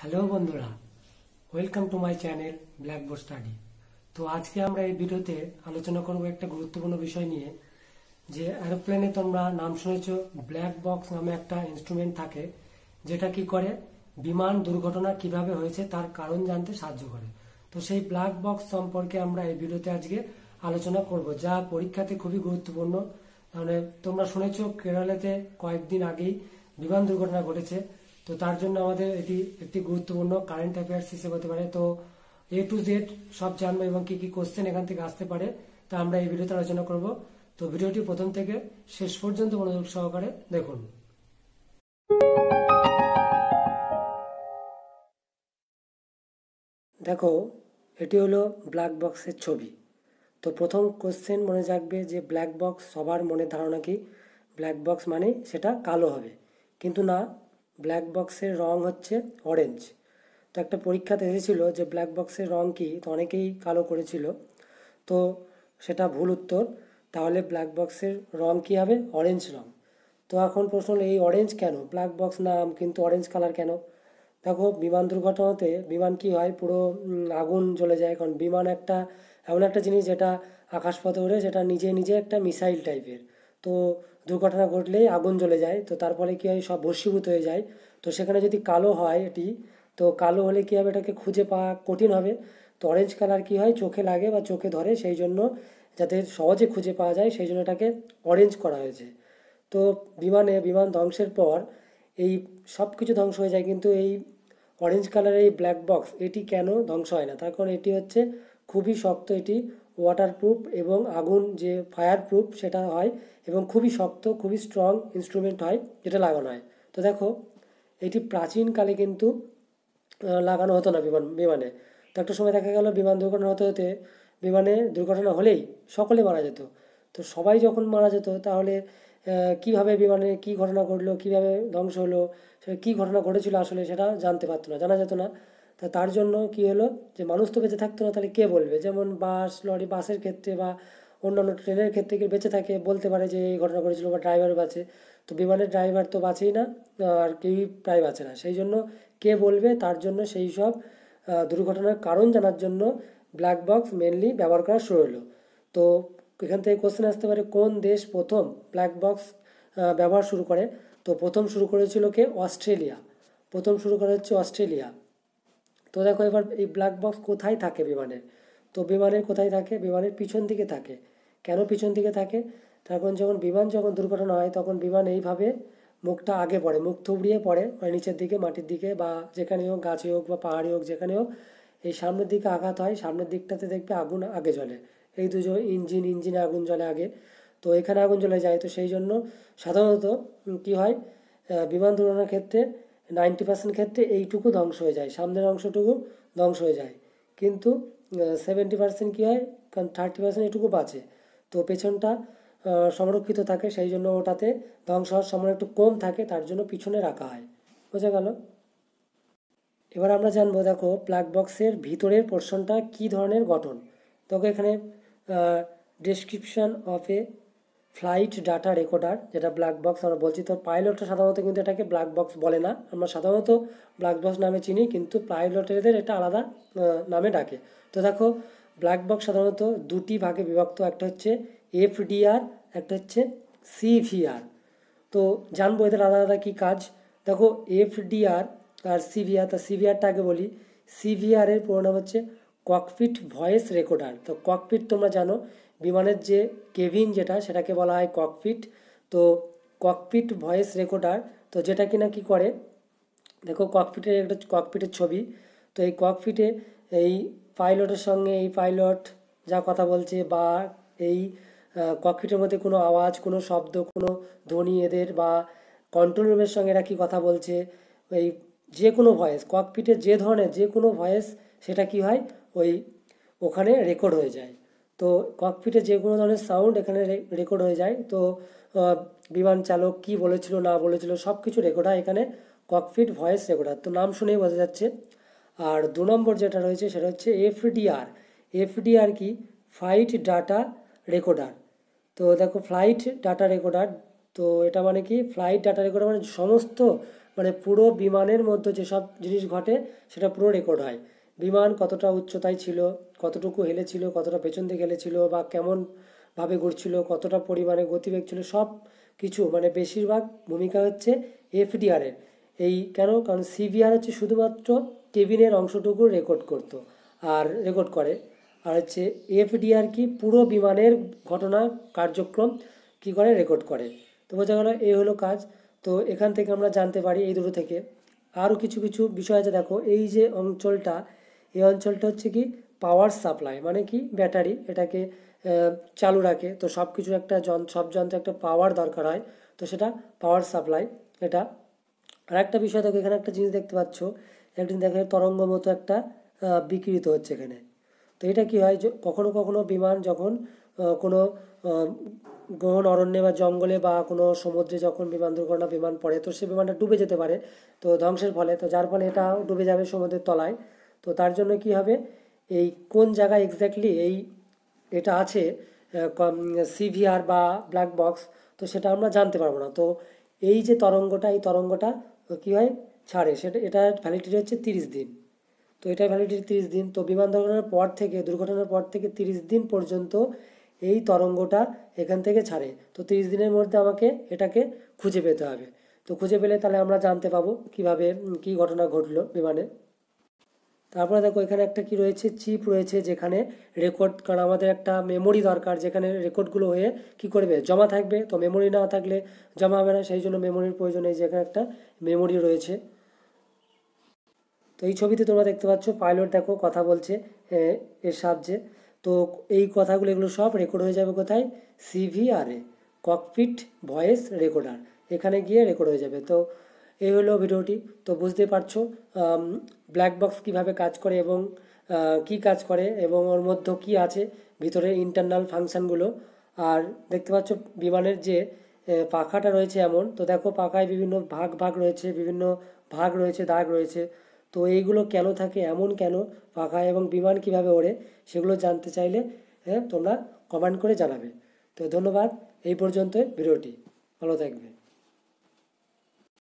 hello বন্ধুরা welcome to my channel black blackboard study তো আজকে আমরা এই ভিডিওতে আলোচনা করব একটা গুরুত্বপূর্ণ বিষয় নিয়ে যে এরোপ্লেনে তোমরা নাম শুনেছ ব্ল্যাক বক্স নামে একটা ইনস্ট্রুমেন্ট থাকে যেটা কি করে বিমান দুর্ঘটনা কিভাবে হয়েছে তার কারণ জানতে সাহায্য করে তো সেই ব্ল্যাক বক্স সম্পর্কে আমরা এই ভিডিওতে আজকে আলোচনা করব যা পরীক্ষাতে খুবই গুরুত্বপূর্ণ মানে তোমরা শুনেছ কেরালাতে কয়েকদিন আগেই বিমান দুর্ঘটনা ঘটেছে তো তার জন্য আমাদের এটি একটি গুরুত্বপূর্ণ কারেন্ট অ্যাফেয়ার্স হিসেবে হতে পারে তো এ টু জেড সব জানবো এবং কি কি কোশ্চেন এখান থেকে আসতে পারে তা আমরা এই ভিডিওতে আলোচনা করব তো ভিডিওটি প্রথম থেকে শেষ পর্যন্ত মনোযোগ সহকারে দেখুন দেখো এটি হলো ব্ল্যাক বক্সের ছবি তো প্রথম কোশ্চেন মনে রাখবে যে ব্ল্যাক বক্স সবার মনে ধারণা কি ব্ল্যাক বক্স মানে সেটা কালো হবে কিন্তু না ব্ল্যাক বক্সের রং হচ্ছে অরেঞ্জ তো একটা পরীক্ষাতে এসেছিল যে ব্ল্যাক বক্সের রং কি তো অনেকেই কালো করেছিল তো সেটা ভুল উত্তর তাহলে ব্ল্যাক বক্সের রং কী হবে অরেঞ্জ রং তো এখন প্রশ্ন হলো এই অরেঞ্জ কেন ব্ল্যাক বক্স নাম কিন্তু অরেঞ্জ কালার কেন দেখো বিমান দুর্ঘটনাতে বিমান কি হয় পুরো আগুন জ্বলে যায় কারণ বিমান একটা এমন একটা জিনিস যেটা আকাশপথে উড়ে যেটা নিজে নিজে একটা মিসাইল টাইপের তো দুর্ঘটনা ঘটলেই আগুন জ্বলে যায় তো তারপরে কী হয় সব ভস্মীভূত হয়ে যায় তো সেখানে যদি কালো হয় এটি তো কালো হলে কী হবে এটাকে খুঁজে পাওয়া কঠিন হবে তো অরেঞ্জ কালার কী হয় চোখে লাগে বা চোখে ধরে সেই জন্য যাতে সহজে খুঁজে পাওয়া যায় সেই জন্য এটাকে অরেঞ্জ করা হয়েছে তো বিমানে বিমান ধ্বংসের পর এই সব কিছু ধ্বংস হয়ে যায় কিন্তু এই অরেঞ্জ কালারের এই ব্ল্যাক বক্স এটি কেন ধ্বংস হয় না তার কারণ এটি হচ্ছে খুবই শক্ত এটি ওয়াটারপ্রুফ এবং আগুন যে ফায়ারপ্রুফ সেটা হয় এবং খুবই শক্ত খুবই স্ট্রং ইনস্ট্রুমেন্ট হয় যেটা লাগানো হয় তো দেখো এটি প্রাচীনকালে কিন্তু লাগানো হতো না বিমান বিমানে তো একটা সময় দেখা গেল বিমান দুর্ঘটনা হতে হতে বিমানে দুর্ঘটনা হলেই সকলে মারা যেত তো সবাই যখন মারা যেত তাহলে কিভাবে বিমানে কি ঘটনা ঘটলো কিভাবে ধ্বংস হলো কী ঘটনা ঘটেছিল আসলে সেটা জানতে পারতো না জানা যেত না তা তার জন্য কি হলো যে মানুষ তো বেঁচে থাকতো না তাহলে কে বলবে যেমন বাস লরি বাসের ক্ষেত্রে বা অন্যান্য ট্রেনের ক্ষেত্রে কেউ বেঁচে থাকে বলতে পারে যে এই ঘটনা ঘটেছিল বা ড্রাইভার বাঁচে তো বিমানের ড্রাইভার তো বাঁচেই না আর কেউই প্রায় বাঁচে না সেই জন্য কে বলবে তার জন্য সেই সব দুর্ঘটনার কারণ জানার জন্য ব্ল্যাক বক্স মেনলি ব্যবহার করা শুরু হলো তো এখান থেকে কোশ্চেন আসতে পারে কোন দেশ প্রথম ব্ল্যাক বক্স ব্যবহার শুরু করে তো প্রথম শুরু করেছিল কে অস্ট্রেলিয়া প্রথম শুরু করা হচ্ছে অস্ট্রেলিয়া তো দেখো এবার এই ব্ল্যাক বক্স কোথায় থাকে বিমানের তো বিমানের কোথায় থাকে বিমানের পিছন দিকে থাকে কেন পিছন দিকে থাকে তখন যখন বিমান যখন দুর্ঘটনা হয় তখন বিমান এইভাবে মুখটা আগে পড়ে মুখ থুবড়িয়ে পড়ে মানে নিচের দিকে মাটির দিকে বা যেখানে হোক গাছে হোক বা পাহাড়ে হোক যেখানে হোক এই সামনের দিকে আঘাত হয় সামনের দিকটাতে দেখবে আগুন আগে জ্বলে এই দুজন ইঞ্জিন ইঞ্জিনে আগুন জ্বলে আগে তো এখানে আগুন জ্বলে যায় তো সেই জন্য সাধারণত কি হয় বিমান দুর্ঘটনার ক্ষেত্রে নাইনটি পার্সেন্ট ক্ষেত্রে এইটুকু ধ্বংস হয়ে যায় সামনের অংশটুকু ধ্বংস হয়ে যায় কিন্তু সেভেন্টি পার্সেন্ট কী হয় কারণ থার্টি পার্সেন্ট এটুকু বাঁচে তো পেছনটা সংরক্ষিত থাকে সেই জন্য ওটাতে ধ্বংস হওয়ার সময় একটু কম থাকে তার জন্য পিছনে রাখা হয় বোঝা গেল এবার আমরা জানবো দেখো প্লাগ বক্সের ভিতরের পোর্শনটা কি ধরনের গঠন তোকে এখানে description of a flight data recorder যেটা ব্ল্যাক বক্স আমরা বলছি তো পাইলটরা সাধারণত কিন্তু এটাকে ব্ল্যাক বক্স বলে না আমরা সাধারণত ব্ল্যাক বক্স নামে চিনি কিন্তু পাইলটেদের এটা আলাদা নামে ডাকে তো দেখো ব্ল্যাক বক্স সাধারণত দুটি ভাগে বিভক্ত একটা হচ্ছে এফডিআর একটা হচ্ছে সিভিআর তো জানবো এদের আলাদা আলাদা কী কাজ দেখো এফডিআর আর সিভিআর তা সিভিআরটা আগে বলি সিভিআরের পুরো নাম হচ্ছে ককপিট ভয়েস রেকর্ডার তো ককপিট তোমরা জানো বিমানের যে কেভিন যেটা সেটাকে বলা হয় ককপিট তো ককপিট ভয়েস রেকর্ডার তো যেটা কিনা কি করে দেখো ককপিটের একটা ককপিটের ছবি তো এই ককপিটে এই পাইলটের সঙ্গে এই পাইলট যা কথা বলছে বা এই ককপিটের মধ্যে কোনো আওয়াজ কোনো শব্দ কোনো ধ্বনি এদের বা কন্ট্রোল রুমের সঙ্গে এরা কী কথা বলছে এই যে কোনো ভয়েস ককপিটে যে ধরনের যে কোনো ভয়েস সেটা কি হয় ওই ওখানে রেকর্ড হয়ে যায় তো ককপিটে যে কোনো ধরনের সাউন্ড এখানে রেকর্ড হয়ে যায় তো বিমান চালক কি বলেছিল না বলেছিল সব কিছু রেকর্ড হয় এখানে ককপিট ভয়েস রেকর্ডার তো নাম শুনেই বোঝা যাচ্ছে আর দু নম্বর যেটা রয়েছে সেটা হচ্ছে এফডিআর এফডিআর কি ফ্লাইট ডাটা রেকর্ডার তো দেখো ফ্লাইট ডাটা রেকর্ডার তো এটা মানে কি ফ্লাইট ডাটা রেকর্ডার মানে সমস্ত মানে পুরো বিমানের মধ্যে যেসব জিনিস ঘটে সেটা পুরো রেকর্ড হয় বিমান কতটা উচ্চতায় ছিল কতটুকু হেলেছিল কতটা পেছন দিকে হেলেছিল বা কেমনভাবে ঘুরছিল কতটা পরিমাণে গতিবেগ ছিল সব কিছু মানে বেশিরভাগ ভূমিকা হচ্ছে এফডিআরের এই কেন কারণ সিভিআর হচ্ছে শুধুমাত্র কেবিনের অংশটুকু রেকর্ড করত আর রেকর্ড করে আর হচ্ছে এফডিআর কি পুরো বিমানের ঘটনা কার্যক্রম কি করে রেকর্ড করে তো বোঝা গেল এই হলো কাজ তো এখান থেকে আমরা জানতে পারি এই দুটো থেকে আরও কিছু কিছু বিষয় আছে দেখো এই যে অঞ্চলটা এই অঞ্চলটা হচ্ছে কি পাওয়ার সাপ্লাই মানে কি ব্যাটারি এটাকে চালু রাখে তো সব কিছু একটা যন সব যন্ত্রে একটা পাওয়ার দরকার হয় তো সেটা পাওয়ার সাপ্লাই এটা আর একটা বিষয় দেখো এখানে একটা জিনিস দেখতে পাচ্ছ একটা দেখা তরঙ্গ মতো একটা বিকৃত হচ্ছে এখানে তো এটা কি হয় কখনো কখনো বিমান যখন কোনো গ্রহণ অরণ্যে বা জঙ্গলে বা কোনো সমুদ্রে যখন বিমান দুর্ঘটনা বিমান পড়ে তো সে বিমানটা ডুবে যেতে পারে তো ধ্বংসের ফলে তো যার ফলে এটাও ডুবে যাবে সমুদ্রের তলায় তো তার জন্য কি হবে এই কোন জায়গায় এক্স্যাক্টলি এই এটা আছে সিভিআর বা ব্ল্যাক বক্স তো সেটা আমরা জানতে পারবো না তো এই যে তরঙ্গটা এই তরঙ্গটা কী হয় ছাড়ে সেটা এটা ভ্যালিডিটি হচ্ছে তিরিশ দিন তো এটা ভ্যালিডিটি তিরিশ দিন তো বিমান দুর্ঘটনার পর থেকে দুর্ঘটনার পর থেকে তিরিশ দিন পর্যন্ত এই তরঙ্গটা এখান থেকে ছাড়ে তো তিরিশ দিনের মধ্যে আমাকে এটাকে খুঁজে পেতে হবে তো খুঁজে পেলে তাহলে আমরা জানতে পাবো কিভাবে কি ঘটনা ঘটলো বিমানে তারপরে দেখো এখানে একটা কি রয়েছে চিপ রয়েছে যেখানে রেকর্ড কারণ আমাদের একটা মেমোরি দরকার যেখানে রেকর্ডগুলো হয়ে কি করবে জমা থাকবে তো মেমোরি না থাকলে জমা হবে না সেই জন্য মেমোরির প্রয়োজন এই যেখানে একটা মেমোরি রয়েছে তো এই ছবিতে তোমরা দেখতে পাচ্ছ পাইলট দেখো কথা বলছে এর সাহায্যে তো এই কথাগুলো এগুলো সব রেকর্ড হয়ে যাবে কোথায় সিভিআরে ককপিট ভয়েস রেকর্ডার এখানে গিয়ে রেকর্ড হয়ে যাবে তো এই হলো ভিডিওটি তো বুঝতে পারছো ব্ল্যাক বক্স কীভাবে কাজ করে এবং কি কাজ করে এবং ওর মধ্যে কি আছে ভিতরে ইন্টারনাল ফাংশানগুলো আর দেখতে পাচ্ছ বিমানের যে পাখাটা রয়েছে এমন তো দেখো পাখায় বিভিন্ন ভাগ ভাগ রয়েছে বিভিন্ন ভাগ রয়েছে দাগ রয়েছে তো এইগুলো কেন থাকে এমন কেন পাখা এবং বিমান কিভাবে ওড়ে সেগুলো জানতে চাইলে হ্যাঁ তোমরা কমেন্ট করে জানাবে তো ধন্যবাদ এই পর্যন্তই ভিডিওটি ভালো থাকবে